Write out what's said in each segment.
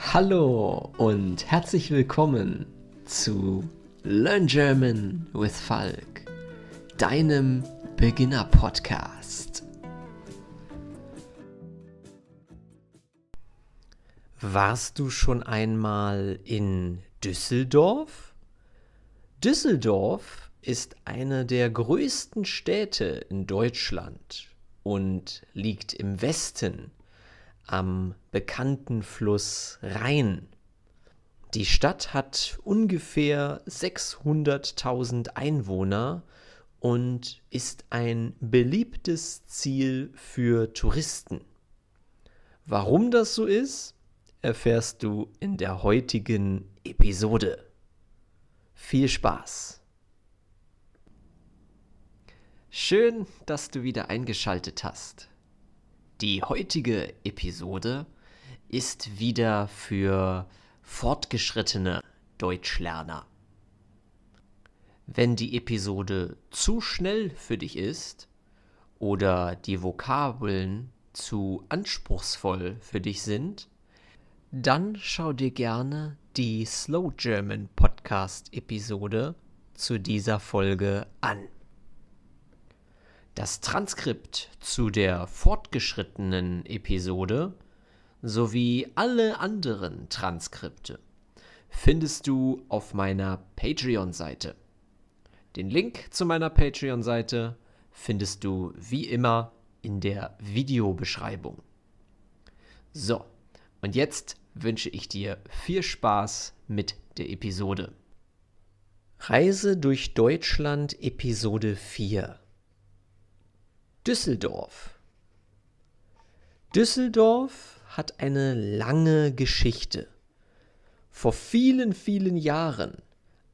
Hallo und herzlich willkommen zu Learn German with Falk, deinem Beginner-Podcast. Warst du schon einmal in Düsseldorf? Düsseldorf ist eine der größten Städte in Deutschland und liegt im Westen am bekannten Fluss Rhein. Die Stadt hat ungefähr 600.000 Einwohner und ist ein beliebtes Ziel für Touristen. Warum das so ist, erfährst du in der heutigen Episode. Viel Spaß! Schön, dass du wieder eingeschaltet hast. Die heutige Episode ist wieder für fortgeschrittene Deutschlerner. Wenn die Episode zu schnell für dich ist oder die Vokabeln zu anspruchsvoll für dich sind, dann schau dir gerne die Slow German Podcast Episode zu dieser Folge an. Das Transkript zu der Fort fortgeschrittenen Episode sowie alle anderen Transkripte findest du auf meiner Patreon-Seite. Den Link zu meiner Patreon-Seite findest du wie immer in der Videobeschreibung. So, und jetzt wünsche ich dir viel Spaß mit der Episode. Reise durch Deutschland Episode 4 Düsseldorf Düsseldorf hat eine lange Geschichte. Vor vielen, vielen Jahren,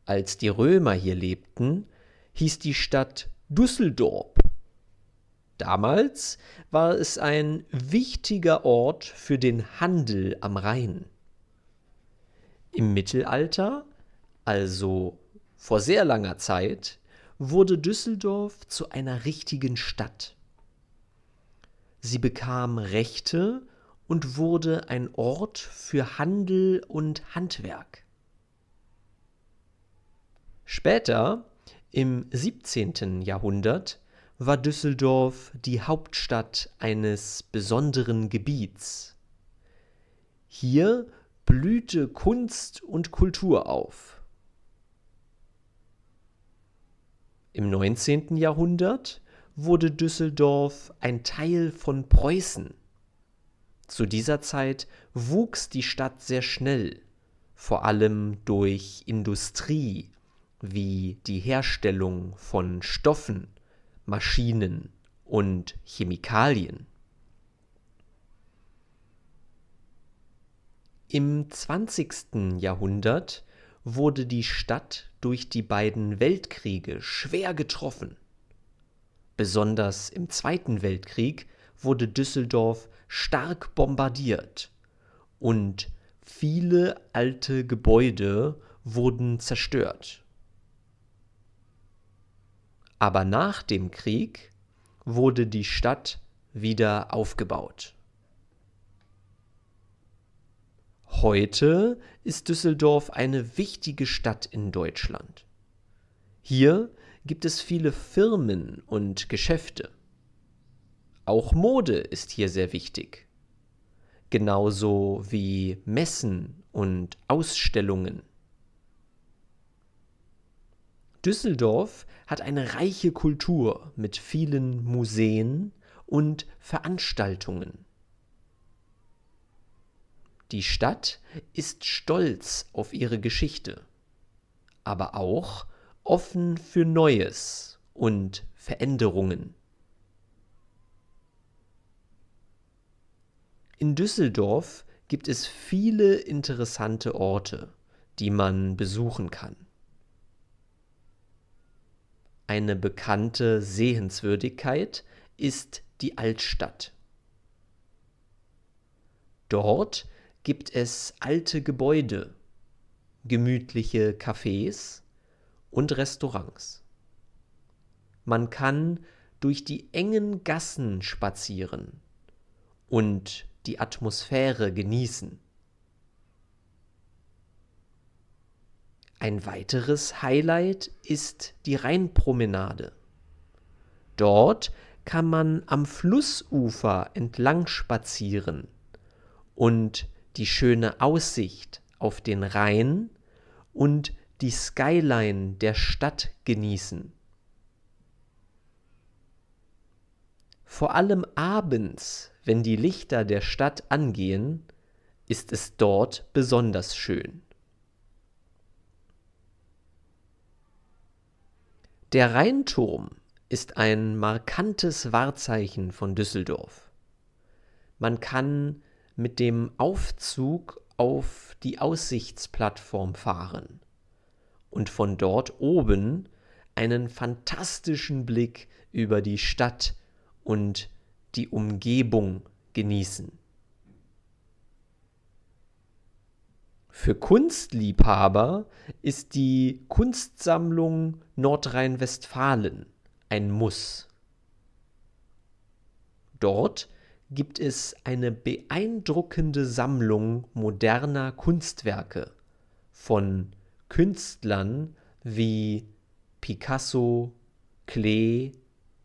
als die Römer hier lebten, hieß die Stadt Düsseldorf. Damals war es ein wichtiger Ort für den Handel am Rhein. Im Mittelalter, also vor sehr langer Zeit, wurde Düsseldorf zu einer richtigen Stadt. Sie bekam Rechte und wurde ein Ort für Handel und Handwerk. Später, im 17. Jahrhundert, war Düsseldorf die Hauptstadt eines besonderen Gebiets. Hier blühte Kunst und Kultur auf. Im 19. Jahrhundert wurde Düsseldorf ein Teil von Preußen. Zu dieser Zeit wuchs die Stadt sehr schnell, vor allem durch Industrie wie die Herstellung von Stoffen, Maschinen und Chemikalien. Im 20. Jahrhundert wurde die Stadt durch die beiden Weltkriege schwer getroffen. Besonders im Zweiten Weltkrieg wurde Düsseldorf stark bombardiert und viele alte Gebäude wurden zerstört. Aber nach dem Krieg wurde die Stadt wieder aufgebaut. Heute ist Düsseldorf eine wichtige Stadt in Deutschland. Hier gibt es viele Firmen und Geschäfte. Auch Mode ist hier sehr wichtig. Genauso wie Messen und Ausstellungen. Düsseldorf hat eine reiche Kultur mit vielen Museen und Veranstaltungen. Die Stadt ist stolz auf ihre Geschichte, aber auch offen für Neues und Veränderungen. In Düsseldorf gibt es viele interessante Orte, die man besuchen kann. Eine bekannte Sehenswürdigkeit ist die Altstadt. Dort gibt es alte Gebäude, gemütliche Cafés und Restaurants. Man kann durch die engen Gassen spazieren und die Atmosphäre genießen. Ein weiteres Highlight ist die Rheinpromenade. Dort kann man am Flussufer entlang spazieren und die schöne Aussicht auf den Rhein und die die Skyline der Stadt genießen. Vor allem abends, wenn die Lichter der Stadt angehen, ist es dort besonders schön. Der Rheinturm ist ein markantes Wahrzeichen von Düsseldorf. Man kann mit dem Aufzug auf die Aussichtsplattform fahren und von dort oben einen fantastischen Blick über die Stadt und die Umgebung genießen. Für Kunstliebhaber ist die Kunstsammlung Nordrhein-Westfalen ein Muss. Dort gibt es eine beeindruckende Sammlung moderner Kunstwerke von Künstlern wie Picasso, Klee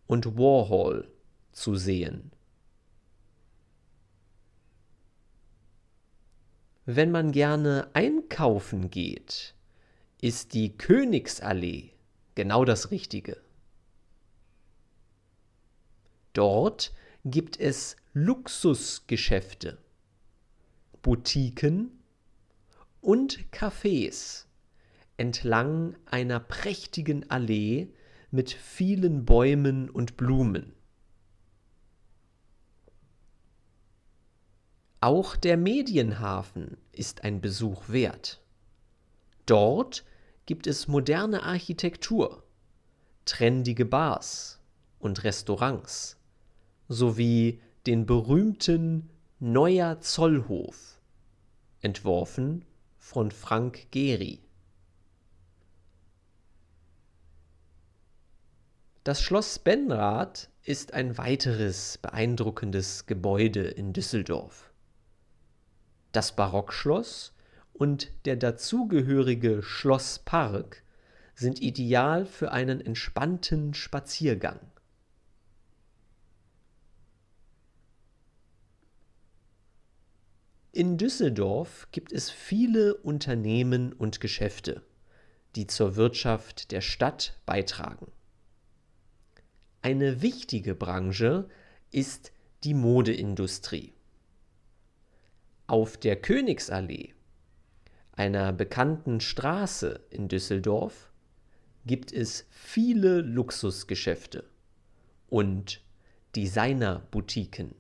und Warhol zu sehen. Wenn man gerne einkaufen geht, ist die Königsallee genau das Richtige. Dort gibt es Luxusgeschäfte, Boutiquen und Cafés entlang einer prächtigen Allee mit vielen Bäumen und Blumen. Auch der Medienhafen ist ein Besuch wert. Dort gibt es moderne Architektur, trendige Bars und Restaurants sowie den berühmten Neuer Zollhof, entworfen von Frank Gehry. Das Schloss Benrath ist ein weiteres beeindruckendes Gebäude in Düsseldorf. Das Barockschloss und der dazugehörige Schlosspark sind ideal für einen entspannten Spaziergang. In Düsseldorf gibt es viele Unternehmen und Geschäfte, die zur Wirtschaft der Stadt beitragen. Eine wichtige Branche ist die Modeindustrie. Auf der Königsallee, einer bekannten Straße in Düsseldorf, gibt es viele Luxusgeschäfte und Designerboutiquen.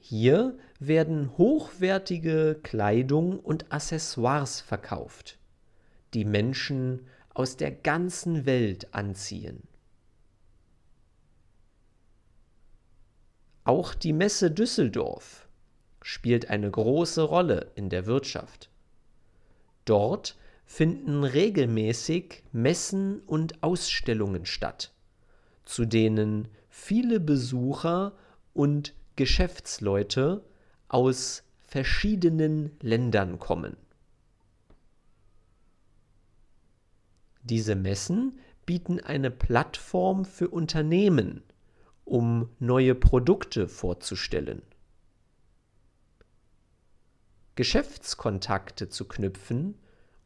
Hier werden hochwertige Kleidung und Accessoires verkauft, die Menschen aus der ganzen Welt anziehen. Auch die Messe Düsseldorf spielt eine große Rolle in der Wirtschaft. Dort finden regelmäßig Messen und Ausstellungen statt, zu denen viele Besucher und Geschäftsleute aus verschiedenen Ländern kommen. Diese Messen bieten eine Plattform für Unternehmen, um neue Produkte vorzustellen. Geschäftskontakte zu knüpfen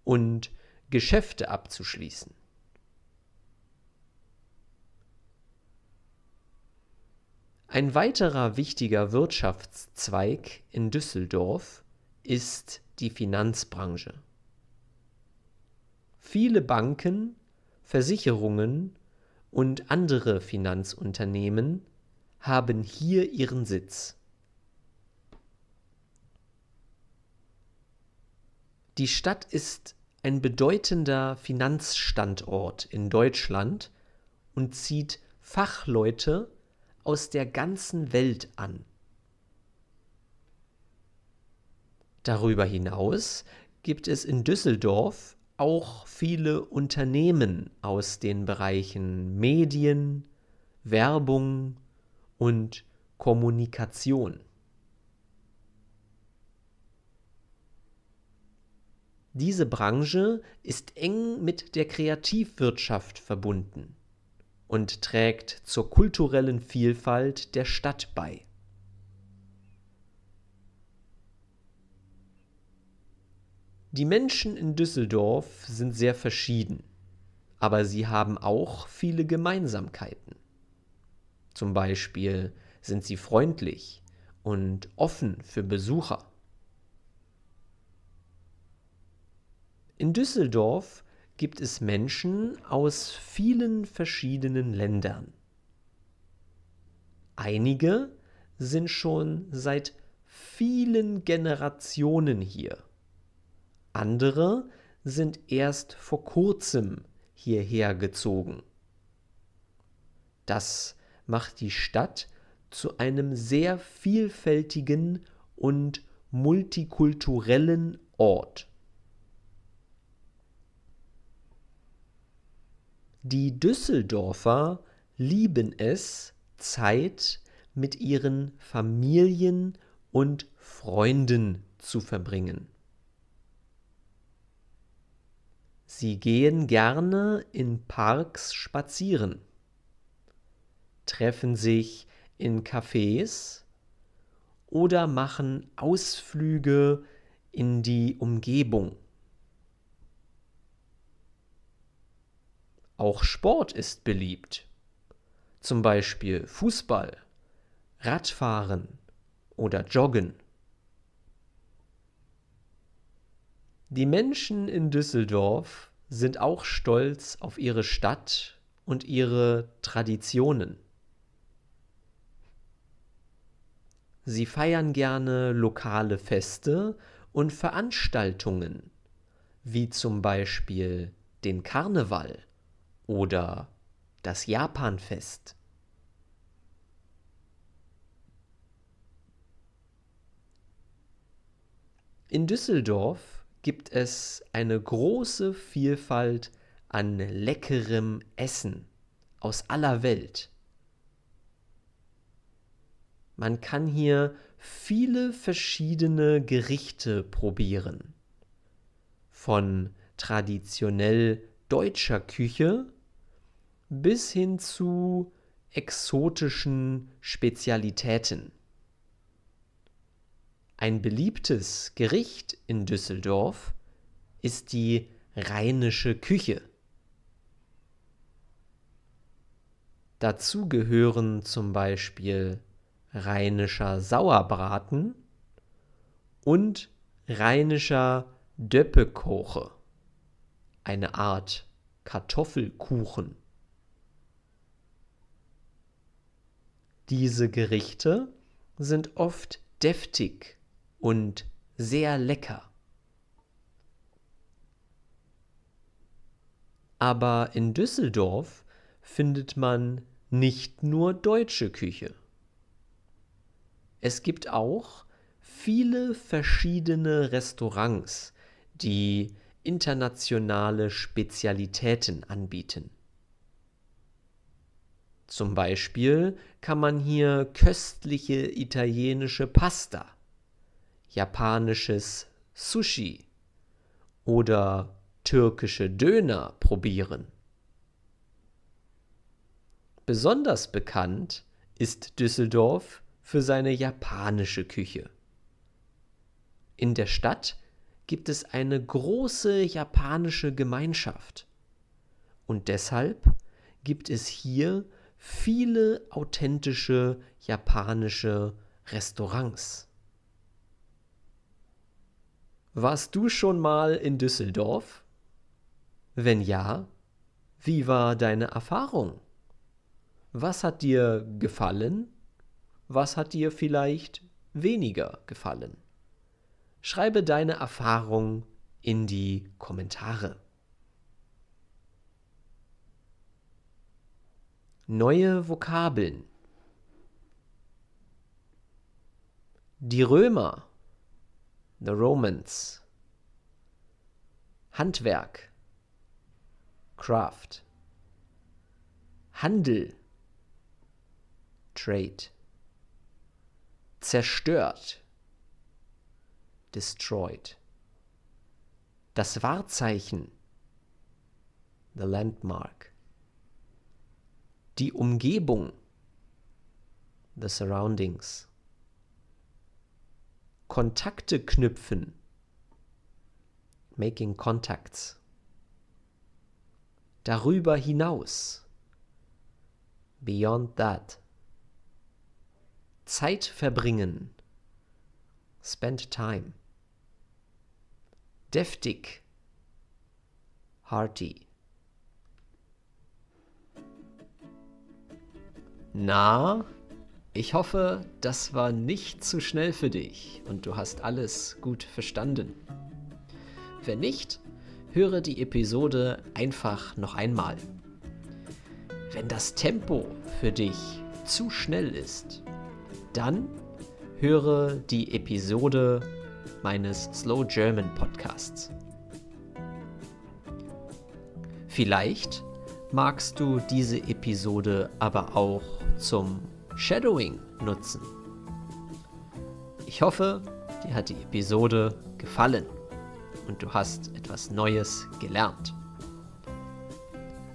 und Geschäfte abzuschließen. Ein weiterer wichtiger Wirtschaftszweig in Düsseldorf ist die Finanzbranche. Viele Banken, Versicherungen und andere Finanzunternehmen haben hier ihren Sitz. Die Stadt ist ein bedeutender Finanzstandort in Deutschland und zieht Fachleute aus der ganzen Welt an. Darüber hinaus gibt es in Düsseldorf auch viele Unternehmen aus den Bereichen Medien, Werbung und Kommunikation. Diese Branche ist eng mit der Kreativwirtschaft verbunden und trägt zur kulturellen Vielfalt der Stadt bei. Die Menschen in Düsseldorf sind sehr verschieden, aber sie haben auch viele Gemeinsamkeiten. Zum Beispiel sind sie freundlich und offen für Besucher. In Düsseldorf gibt es Menschen aus vielen verschiedenen Ländern. Einige sind schon seit vielen Generationen hier. Andere sind erst vor kurzem hierher gezogen. Das macht die Stadt zu einem sehr vielfältigen und multikulturellen Ort. Die Düsseldorfer lieben es, Zeit mit ihren Familien und Freunden zu verbringen. Sie gehen gerne in Parks spazieren, treffen sich in Cafés oder machen Ausflüge in die Umgebung. Auch Sport ist beliebt, zum Beispiel Fußball, Radfahren oder Joggen. Die Menschen in Düsseldorf sind auch stolz auf ihre Stadt und ihre Traditionen. Sie feiern gerne lokale Feste und Veranstaltungen, wie zum Beispiel den Karneval oder das Japanfest. In Düsseldorf gibt es eine große Vielfalt an leckerem Essen aus aller Welt. Man kann hier viele verschiedene Gerichte probieren. Von traditionell deutscher Küche bis hin zu exotischen Spezialitäten. Ein beliebtes Gericht in Düsseldorf ist die rheinische Küche. Dazu gehören zum Beispiel rheinischer Sauerbraten und rheinischer Döppekoche, eine Art Kartoffelkuchen. Diese Gerichte sind oft deftig und sehr lecker. Aber in Düsseldorf findet man nicht nur deutsche Küche. Es gibt auch viele verschiedene Restaurants, die internationale Spezialitäten anbieten. Zum Beispiel kann man hier köstliche italienische Pasta japanisches Sushi oder türkische Döner probieren. Besonders bekannt ist Düsseldorf für seine japanische Küche. In der Stadt gibt es eine große japanische Gemeinschaft und deshalb gibt es hier viele authentische japanische Restaurants. Warst du schon mal in Düsseldorf? Wenn ja, wie war deine Erfahrung? Was hat dir gefallen? Was hat dir vielleicht weniger gefallen? Schreibe deine Erfahrung in die Kommentare. Neue Vokabeln. Die Römer The Romans. Handwerk. Craft. Handel. Trade. Zerstört. Destroyed. Das Wahrzeichen. The Landmark. Die Umgebung. The Surroundings. Kontakte knüpfen. Making Contacts. Darüber hinaus. Beyond that. Zeit verbringen. Spend time. Deftig. Hearty. Na? Ich hoffe, das war nicht zu schnell für dich und du hast alles gut verstanden. Wenn nicht, höre die Episode einfach noch einmal. Wenn das Tempo für dich zu schnell ist, dann höre die Episode meines Slow German Podcasts. Vielleicht magst du diese Episode aber auch zum Shadowing nutzen. Ich hoffe, dir hat die Episode gefallen und du hast etwas Neues gelernt.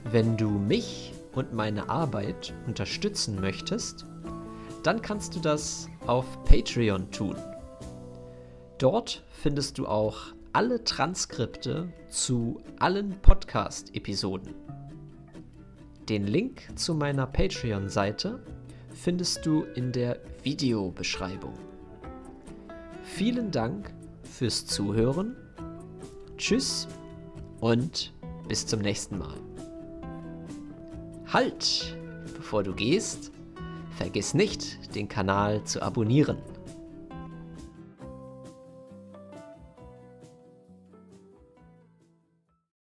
Wenn du mich und meine Arbeit unterstützen möchtest, dann kannst du das auf Patreon tun. Dort findest du auch alle Transkripte zu allen Podcast-Episoden. Den Link zu meiner Patreon-Seite findest du in der Videobeschreibung. Vielen Dank fürs Zuhören. Tschüss und bis zum nächsten Mal. Halt! Bevor du gehst, vergiss nicht, den Kanal zu abonnieren.